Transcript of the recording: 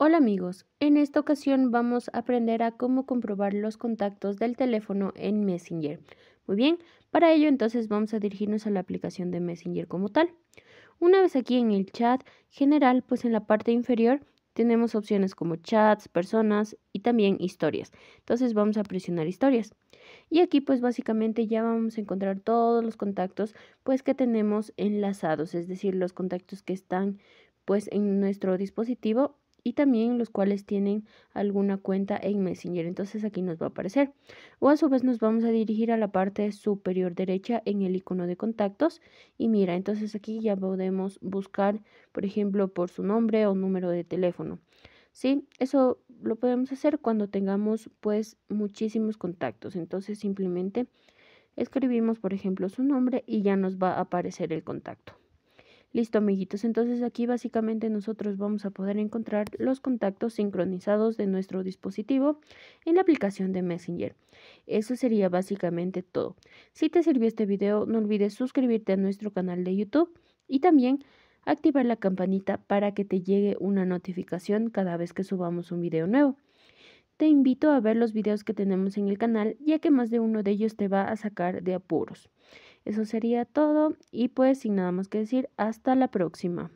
Hola amigos, en esta ocasión vamos a aprender a cómo comprobar los contactos del teléfono en Messenger. Muy bien, para ello entonces vamos a dirigirnos a la aplicación de Messenger como tal. Una vez aquí en el chat general, pues en la parte inferior tenemos opciones como chats, personas y también historias. Entonces vamos a presionar historias. Y aquí pues básicamente ya vamos a encontrar todos los contactos pues que tenemos enlazados, es decir, los contactos que están pues en nuestro dispositivo y también los cuales tienen alguna cuenta en Messenger. Entonces aquí nos va a aparecer. O a su vez nos vamos a dirigir a la parte superior derecha en el icono de contactos y mira, entonces aquí ya podemos buscar, por ejemplo, por su nombre o número de teléfono. ¿Sí? Eso lo podemos hacer cuando tengamos pues muchísimos contactos. Entonces simplemente escribimos, por ejemplo, su nombre y ya nos va a aparecer el contacto. Listo, amiguitos. Entonces aquí básicamente nosotros vamos a poder encontrar los contactos sincronizados de nuestro dispositivo en la aplicación de Messenger. Eso sería básicamente todo. Si te sirvió este video, no olvides suscribirte a nuestro canal de YouTube y también activar la campanita para que te llegue una notificación cada vez que subamos un video nuevo. Te invito a ver los videos que tenemos en el canal, ya que más de uno de ellos te va a sacar de apuros. Eso sería todo y pues sin nada más que decir, hasta la próxima.